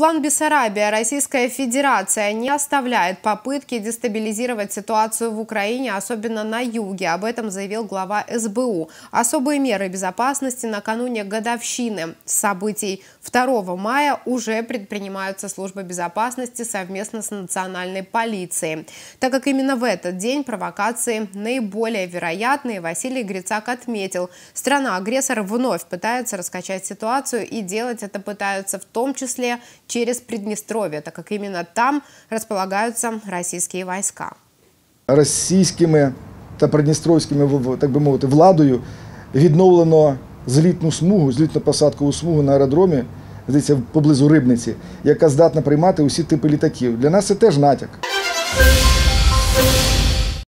План Бессарабия Российская Федерация не оставляет попытки дестабилизировать ситуацию в Украине, особенно на юге. Об этом заявил глава СБУ. Особые меры безопасности накануне годовщины событий 2 мая уже предпринимаются службы безопасности совместно с национальной полицией. Так как именно в этот день провокации наиболее вероятны, Василий Грицак отметил, страна-агрессор вновь пытается раскачать ситуацию и делать это пытаются в том числе через Приднестровье, так как именно там располагаются российские войска. Російськими та придністровськими так би мовити владою відновлено злітну смугу, злітно посадкову смугу на аеродромі, здається, поблизу рибниці, яка здатна приймати усі типи літаків. Для нас це теж натяк.